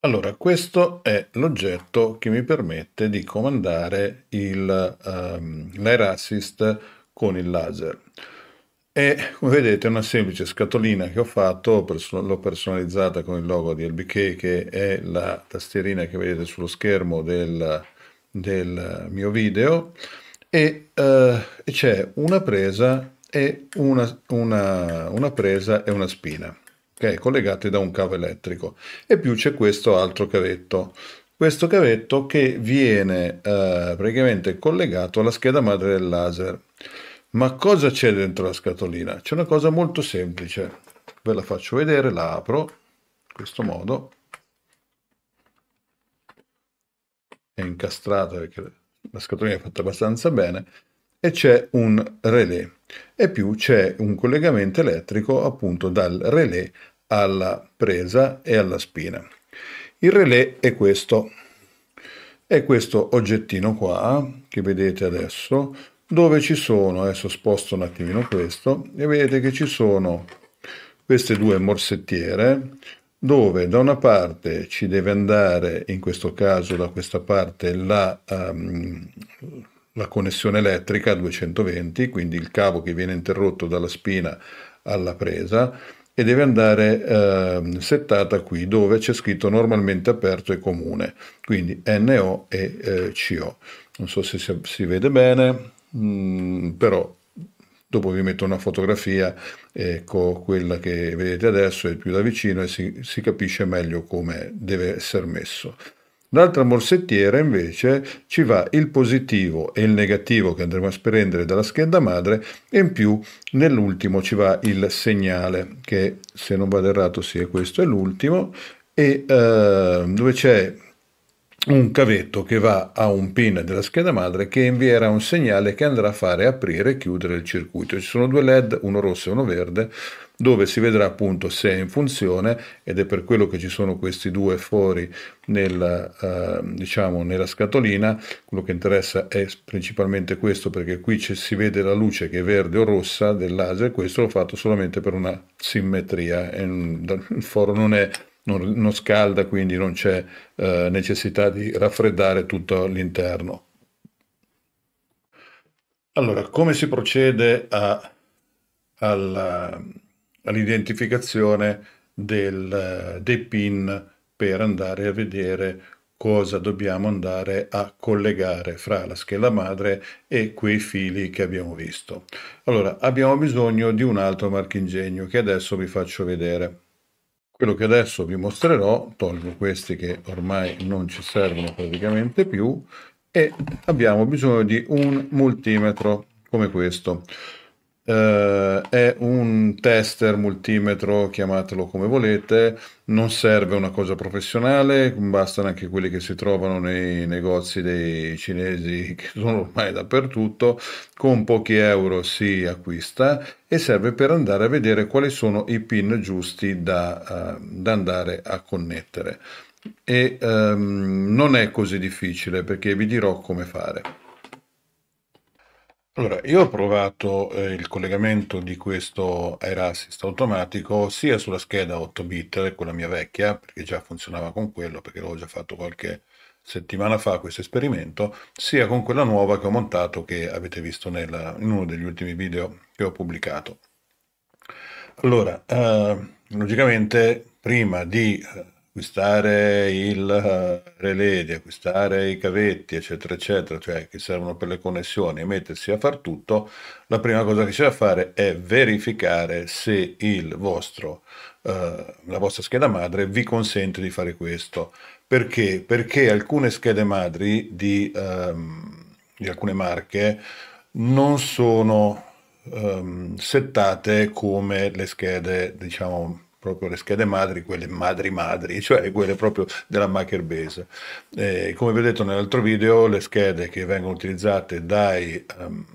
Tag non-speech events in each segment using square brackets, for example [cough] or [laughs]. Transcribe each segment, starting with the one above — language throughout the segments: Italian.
Allora, questo è l'oggetto che mi permette di comandare il, ehm, l'air assist con il laser. È, come vedete, una semplice scatolina che ho fatto, l'ho personalizzata con il logo di LBK, che è la tastierina che vedete sullo schermo del, del mio video, e, eh, c'è una presa e una, una, una presa e una spina okay, collegate da un cavo elettrico e più c'è questo altro cavetto. Questo cavetto che viene eh, praticamente collegato alla scheda madre del laser. Ma cosa c'è dentro la scatolina? C'è una cosa molto semplice. Ve la faccio vedere, la apro in questo modo. È incastrata perché la scatolina è fatta abbastanza bene e c'è un relè e più c'è un collegamento elettrico appunto dal relè alla presa e alla spina. Il relè è questo, è questo oggettino qua che vedete adesso dove ci sono, adesso sposto un attimino questo e vedete che ci sono queste due morsettiere dove da una parte ci deve andare, in questo caso da questa parte, la, um, ehm, la connessione elettrica a 220, quindi il cavo che viene interrotto dalla spina alla presa e deve andare eh, settata qui dove c'è scritto normalmente aperto e comune, quindi NO e eh, CO. Non so se si, si vede bene, mh, mm, però dopo vi metto una fotografia, ecco quella che vedete adesso è più da vicino e si, si capisce meglio come deve essere messo. L'altra morsettiera invece ci va il positivo e il negativo che andremo a sprendere dalla scheda madre e in più nell'ultimo ci va il segnale che se non vado errato sì questo è l'ultimo e eh, dove c'è un cavetto che va a un pin della scheda madre che invierà un segnale che andrà a fare aprire e chiudere il circuito. Ci sono due LED, uno rosso e uno verde, dove si vedrà appunto se è in funzione ed è per quello che ci sono questi due fori nel, eh, diciamo, nella scatolina, quello che interessa è principalmente questo perché qui si vede la luce che è verde o rossa del laser, questo l'ho fatto solamente per una simmetria, il foro non è non, non, scalda, quindi non c'è eh, necessità di raffreddare tutto l'interno. Allora, come si procede a, alla, all'identificazione del, dei pin per andare a vedere cosa dobbiamo andare a collegare fra la scheda madre e quei fili che abbiamo visto. Allora, abbiamo bisogno di un altro marchingegno che adesso vi faccio vedere. Quello che adesso vi mostrerò, tolgo questi che ormai non ci servono praticamente più, e abbiamo bisogno di un multimetro come questo. Uh, è un tester multimetro, chiamatelo come volete, non serve una cosa professionale, bastano anche quelli che si trovano nei negozi dei cinesi [laughs] che sono ormai dappertutto, con pochi euro si acquista e serve per andare a vedere quali sono i pin giusti da, uh, da andare a connettere. E um, non è così difficile perché vi dirò come fare. Allora, io ho provato eh, il collegamento di questo AirAssist automatico sia sulla scheda 8 bit, quella mia vecchia, perché già funzionava con quello, perché l'ho già fatto qualche settimana fa questo esperimento, sia con quella nuova che ho montato che avete visto nella, in uno degli ultimi video che ho pubblicato. Allora, eh, logicamente prima di eh, acquistare il eh, relè, di acquistare i cavetti, eccetera, eccetera, cioè che servono per le connessioni e mettersi a far tutto, la prima cosa che c'è da fare è verificare se il vostro, eh, la vostra scheda madre vi consente di fare questo. Perché? Perché alcune schede madri di, ehm, di alcune marche non sono ehm, settate come le schede, diciamo, proprio le schede madri, quelle madri madri, [laughs] cioè quelle proprio della maker base. Eh, come vi ho detto nell'altro video, le schede che vengono utilizzate dai, um,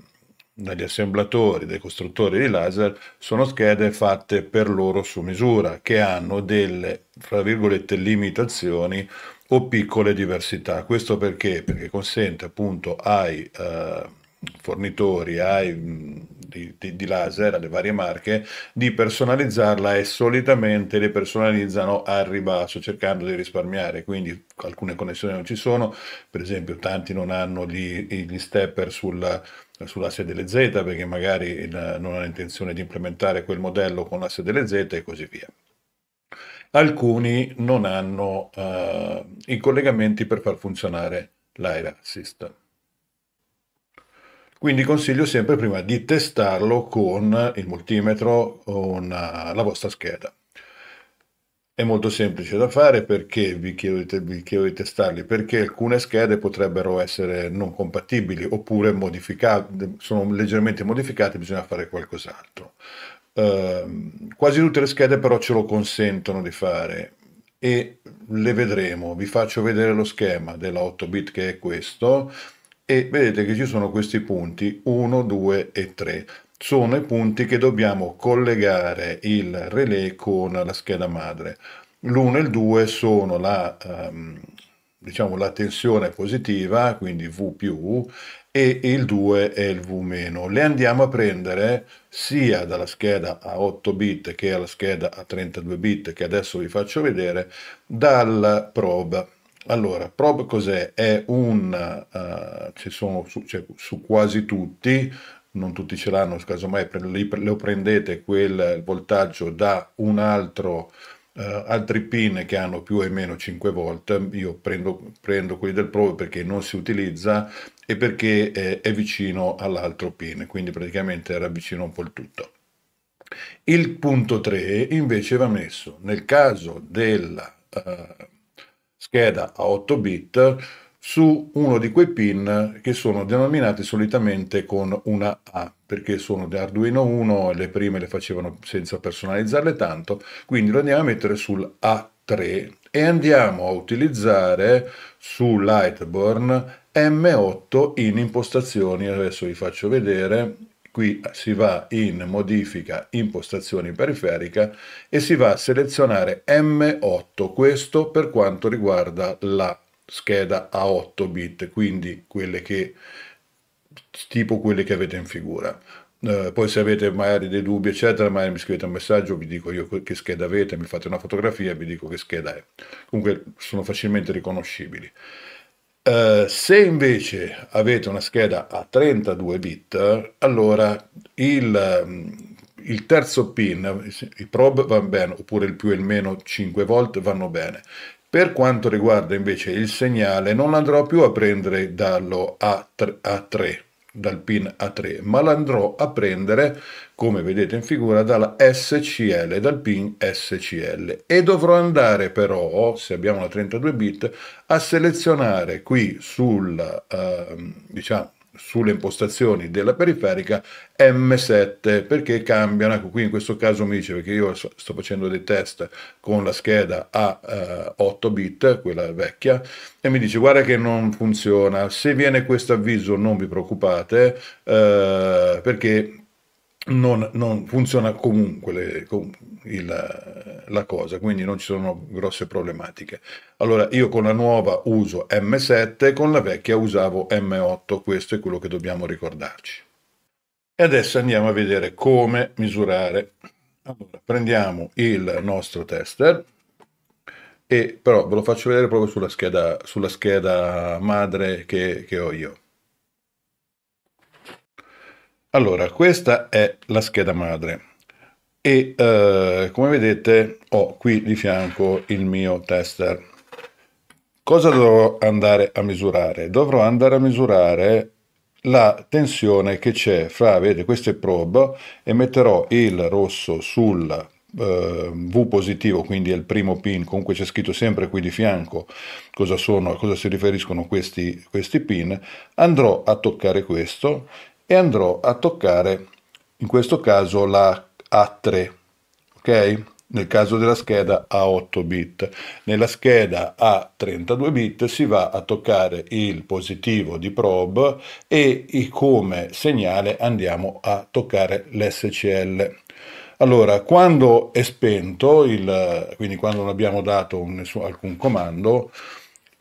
dagli assemblatori, dai costruttori di laser, sono schede fatte per loro su misura, che hanno delle, fra virgolette, limitazioni o piccole diversità. Questo perché? Perché consente appunto ai... Uh, fornitori ai, mm, di, di, di, laser alle varie marche di personalizzarla e solitamente le personalizzano al ribasso cercando di risparmiare quindi alcune connessioni non ci sono per esempio tanti non hanno gli, gli stepper sulla sull'asse delle Z perché magari non hanno intenzione di implementare quel modello con l'asse delle Z e così via. Alcuni non hanno uh, i collegamenti per far funzionare l'Air Assist. Quindi consiglio sempre prima di testarlo con il multimetro o una, eh, la vostra scheda. È molto semplice da fare perché vi chiedo, vi chiedo, di testarli, perché alcune schede potrebbero essere non compatibili oppure sono leggermente modificate, bisogna fare qualcos'altro. Uh, quasi tutte le schede però ce lo consentono di fare e le vedremo. Vi faccio vedere lo schema della 8-bit che è questo e vedete che ci sono questi punti 1, 2 e 3 sono i punti che dobbiamo collegare il relay con la scheda madre. L'1 e il 2 sono la, um, diciamo, la tensione positiva, quindi V più, e il 2 è il V-. meno. Le andiamo a prendere sia dalla scheda a 8 bit che alla scheda a 32 bit che adesso vi faccio vedere dal probe. Allora, Prob cos'è? È un, uh, ci sono su, cioè, su, quasi tutti, non tutti ce l'hanno, casomai lo prendete quel voltaggio da un altro, uh, altri pin che hanno più o meno 5 volt, io prendo, prendo quelli del Prob perché non si utilizza e perché eh, è vicino all'altro pin, quindi praticamente era vicino un po' il tutto. Il punto 3 invece va messo nel caso della... Uh, eh, scheda a 8 bit su uno di quei pin che sono denominati solitamente con una A, perché sono di Arduino 1, le prime le facevano senza personalizzarle tanto, quindi lo andiamo a mettere sul A3 e andiamo a utilizzare su Lightburn M8 in impostazioni, adesso vi faccio vedere, qui si va in modifica impostazioni periferica e si va a selezionare M8, questo per quanto riguarda la scheda a 8 bit, quindi quelle che, tipo quelle che avete in figura. Eh, poi se avete magari dei dubbi eccetera, magari mi scrivete un messaggio, vi dico io che scheda avete, mi fate una fotografia e vi dico che scheda è. Comunque sono facilmente riconoscibili. Eh, se invece avete una scheda a 32 bit, allora il, il terzo pin, i probe vanno bene, oppure il più e il meno 5 volt vanno bene. Per quanto riguarda invece il segnale, non andrò più a prendere dallo A3, A3 dal pin A3, ma l'andrò a prendere, come vedete in figura, dalla SCL, dal pin SCL. E dovrò andare però, se abbiamo la 32 bit, a selezionare qui sul, eh, diciamo, sulle impostazioni della periferica M7 perché cambiano, ecco qui in questo caso mi dice perché io sto facendo dei test con la scheda a uh, eh, 8 bit, quella vecchia, e mi dice guarda che non funziona, se viene questo avviso non vi preoccupate uh, perché non, non funziona comunque le, il, la cosa, quindi non ci sono grosse problematiche. Allora io con la nuova uso M7, con la vecchia usavo M8, questo è quello che dobbiamo ricordarci. E adesso andiamo a vedere come misurare. Allora, prendiamo il nostro tester, e, però ve lo faccio vedere proprio sulla scheda, sulla scheda madre che, che ho io. Allora, questa è la scheda madre e eh, come vedete ho qui di fianco il mio tester. Cosa dovrò andare a misurare? Dovrò andare a misurare la tensione che c'è fra vedi, queste probe e metterò il rosso sul eh, V positivo, quindi è il primo pin, comunque c'è scritto sempre qui di fianco cosa sono, a cosa si riferiscono questi, questi pin, andrò a toccare questo e andrò a toccare in questo caso la A3, ok? Nel caso della scheda a 8 bit. Nella scheda a 32 bit si va a toccare il positivo di probe e come segnale andiamo a toccare l'SCL. Allora, quando è spento, il, quindi quando non abbiamo dato un, alcun comando,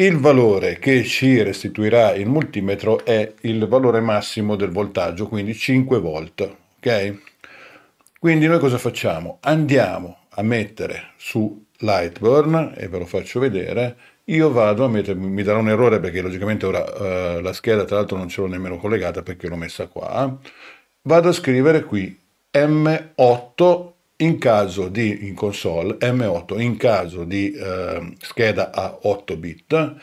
il valore che ci restituirà il multimetro è il valore massimo del voltaggio, quindi 5 volt. Okay? Quindi noi cosa facciamo? Andiamo a mettere su Lightburn, e ve lo faccio vedere, io vado a mettere, mi darà un errore perché logicamente ora eh, la scheda tra l'altro non ce l'ho nemmeno collegata perché l'ho messa qua, vado a scrivere qui M8 in caso di in console M8 in caso di eh, scheda a 8 bit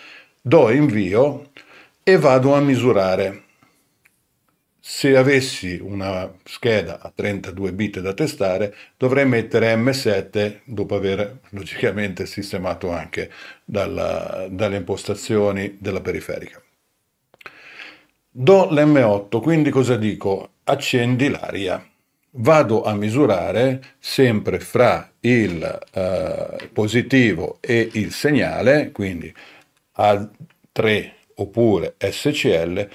do invio e vado a misurare se avessi una scheda a 32 bit da testare dovrei mettere M7 dopo aver logicamente sistemato anche dalla, dalle impostazioni della periferica do l'M8 quindi cosa dico accendi l'aria vado a misurare sempre fra il eh, positivo e il segnale, quindi A3 oppure SCL,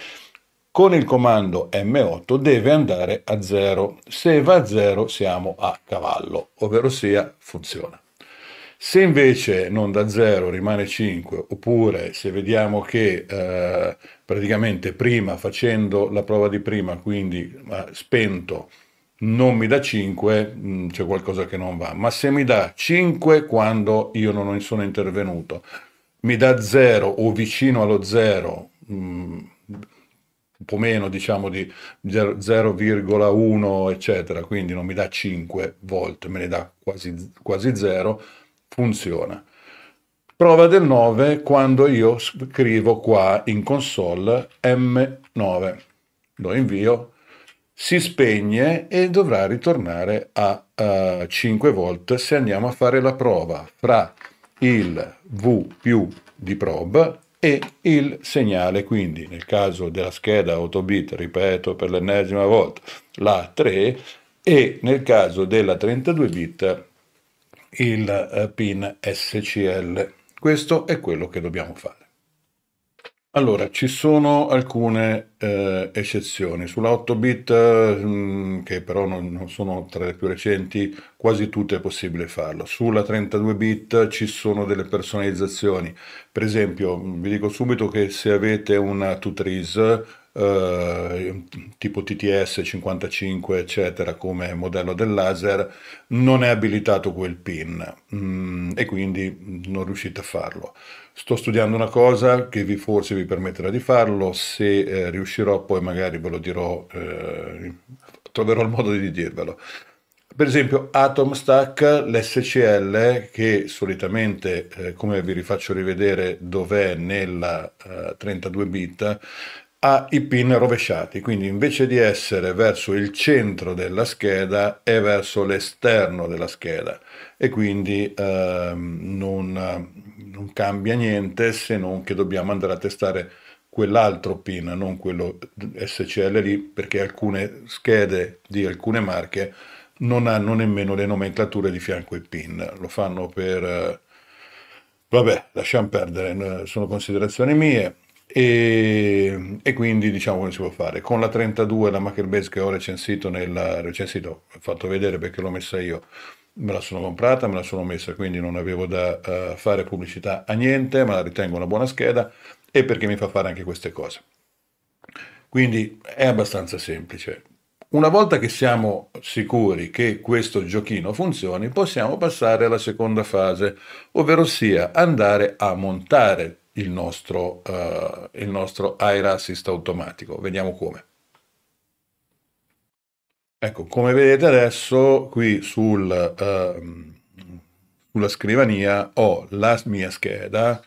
con il comando M8 deve andare a 0. Se va a 0 siamo a cavallo, ovvero sia funziona. Se invece non da 0 rimane 5, oppure se vediamo che eh, praticamente prima facendo la prova di prima, quindi eh, spento, non mi dà 5, mm, c'è qualcosa che non va. Ma se mi dà 5 quando io non sono intervenuto, mi dà 0 o vicino allo 0, mm, un po' meno diciamo di 0,1 eccetera, quindi non mi dà 5 volte, me ne dà quasi, quasi 0, funziona. Prova del 9 quando io scrivo qua in console M9, lo invio, si spegne e dovrà ritornare a uh, 5 volt se andiamo a fare la prova fra il V più di prob e il segnale quindi nel caso della scheda 8 bit ripeto per l'ennesima volta la 3 e nel caso della 32 bit il eh, pin SCL questo è quello che dobbiamo fare allora, ci sono alcune eh, eccezioni. Sulla 8-bit, mm, che però non, non sono tra le più recenti, quasi tutte è possibile farlo. Sulla 32-bit ci sono delle personalizzazioni. Per esempio, mm, vi dico subito che se avete una Tutris, eh, tipo TTS 55 eccetera come modello del laser non è abilitato quel pin mh, mm, e quindi non riuscite a farlo Sto studiando una cosa che vi, forse vi permetterà di farlo, se eh, riuscirò poi magari ve lo dirò, eh, troverò il modo di dirvelo. Per esempio Atom Stack, l'SCL, che solitamente, eh, come vi rifaccio rivedere dov'è nella eh, 32 bit, ha i pin rovesciati, quindi invece di essere verso il centro della scheda è verso l'esterno della scheda e quindi ehm, non, non, cambia niente se non che dobbiamo andare a testare quell'altro pin, non quello SCL lì, perché alcune schede di alcune marche non hanno nemmeno le nomenclature di fianco ai pin, lo fanno per... Eh, vabbè, lasciamo perdere, sono considerazioni mie e, e, quindi diciamo come si può fare con la 32 la maker che ho recensito nel recensito ho fatto vedere perché l'ho messa io me la sono comprata me la sono messa quindi non avevo da uh, fare pubblicità a niente ma la ritengo una buona scheda e perché mi fa fare anche queste cose quindi è abbastanza semplice una volta che siamo sicuri che questo giochino funzioni, possiamo passare alla seconda fase, ovvero sia andare a montare il nostro, uh, il nostro Aira Assist automatico. Vediamo come. Ecco, come vedete adesso qui sul, uh, sulla scrivania ho la mia scheda,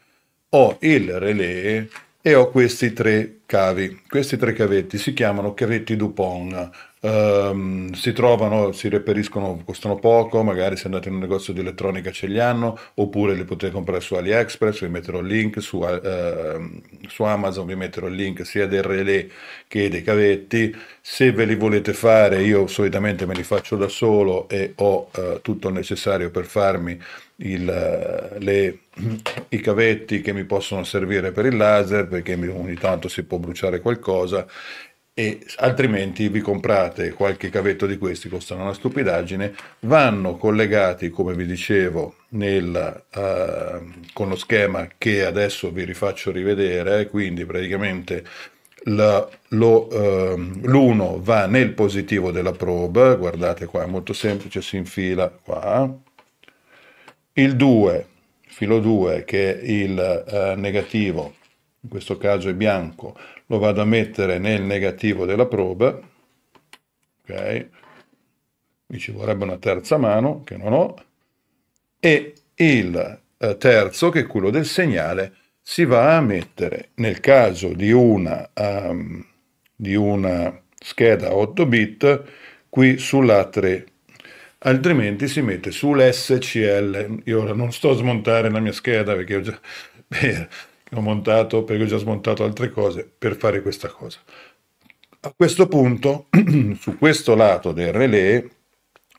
ho il relè e ho questi tre cavi. Questi tre cavetti si chiamano cavetti Dupont Um, si trovano, si reperiscono, costano poco, magari se andate in un negozio di elettronica ce li hanno, oppure li potete comprare su AliExpress, vi metterò il link, su, uh, su Amazon vi metterò il link sia del relè che dei cavetti, se ve li volete fare io solitamente me li faccio da solo e ho uh, tutto il necessario per farmi il, eh, le, i cavetti che mi possono servire per il laser perché ogni tanto si può bruciare qualcosa e altrimenti vi comprate qualche cavetto di questi, costano una stupidaggine, vanno collegati, come vi dicevo, nel, uh, con lo schema che adesso vi rifaccio rivedere, quindi praticamente l'1 ehm, uh, va nel positivo della probe, guardate qua, è molto semplice, si infila qua, il 2, filo 2 che è il uh, negativo, in questo caso è bianco, lo vado a mettere nel negativo della proba, ok? Mi ci vorrebbe una terza mano, che non ho, e il eh, terzo, che è quello del segnale, si va a mettere nel caso di una, um, di una scheda 8 bit qui sull'A3 altrimenti si mette sull'SCL io non sto a smontare la mia scheda perché ho già [laughs] ho montato, perché ho già smontato altre cose per fare questa cosa. A questo punto, [clears throat] su questo lato del relè,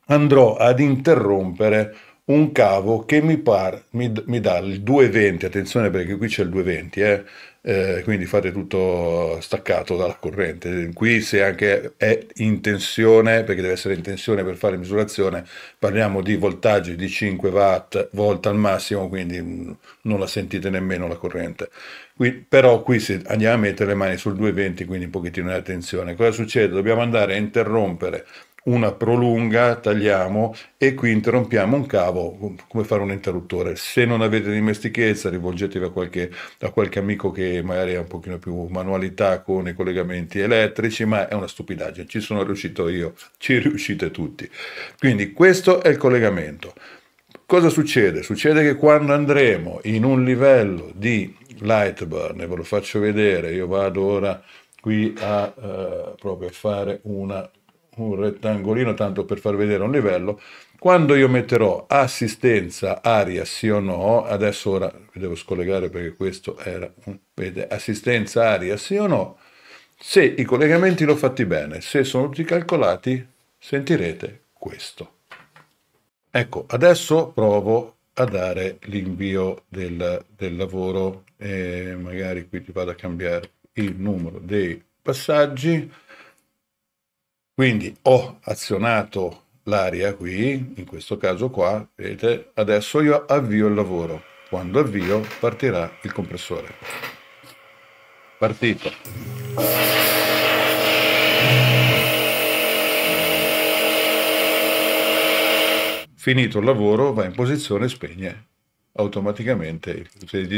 andrò ad interrompere un cavo che mi, par, mi, mi dà il 220, attenzione perché qui c'è il 220, eh, eh, quindi fate tutto staccato dalla corrente. Qui se anche è in tensione, perché deve essere in tensione per fare misurazione, parliamo di voltaggi di 5 watt volta al massimo, quindi mm, non la sentite nemmeno la corrente. Qui, però qui se andiamo a mettere le mani sul 220, quindi un pochettino di attenzione, cosa succede? Dobbiamo andare a interrompere una prolunga, tagliamo e qui interrompiamo un cavo come fare un interruttore. Se non avete dimestichezza rivolgetevi a qualche, a qualche amico che magari ha un pochino più manualità con i collegamenti elettrici, ma è una stupidaggine, ci sono riuscito io, ci riuscite tutti. Quindi questo è il collegamento. Cosa succede? Succede che quando andremo in un livello di Lightburn, ve lo faccio vedere, io vado ora qui a eh, proprio fare una un rettangolino tanto per far vedere un livello, quando io metterò assistenza aria sì o no, adesso ora devo scollegare perché questo era, un vede, assistenza aria sì o no, se i collegamenti l'ho fatti bene, se sono tutti calcolati, sentirete questo. Ecco, adesso provo a dare l'invio del, del, lavoro e magari qui ti vado a cambiare il numero dei passaggi. Quindi ho azionato l'aria qui, in questo caso qua, vedete, adesso io avvio il lavoro. Quando avvio partirà il compressore. Partito. Finito il lavoro va in posizione spegne automaticamente,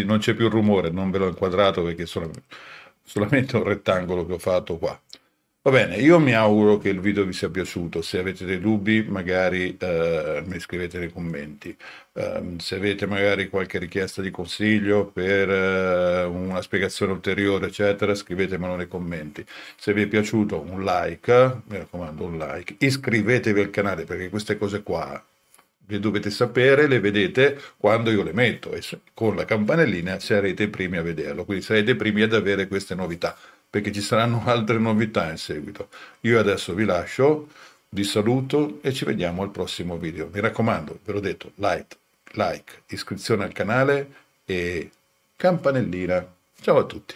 non c'è più rumore, non ve l'ho inquadrato perché è solamente un rettangolo che ho fatto qua. Va bene, io mi auguro che il video vi sia piaciuto, se avete dei dubbi magari eh, mi scrivete nei commenti, eh, se avete magari qualche richiesta di consiglio per eh, una spiegazione ulteriore eccetera scrivetemelo nei commenti, se vi è piaciuto un like, mi raccomando un like, iscrivetevi al canale perché queste cose qua le dovete sapere, le vedete quando io le metto e con la campanellina sarete i primi a vederlo, quindi sarete i primi ad avere queste novità perché ci saranno [laughs] altre novità in seguito. Io adesso vi lascio, vi saluto e ci vediamo al prossimo video. Mi raccomando, ve l'ho detto, like, like iscrizione al canale e campanellina. Ciao a tutti.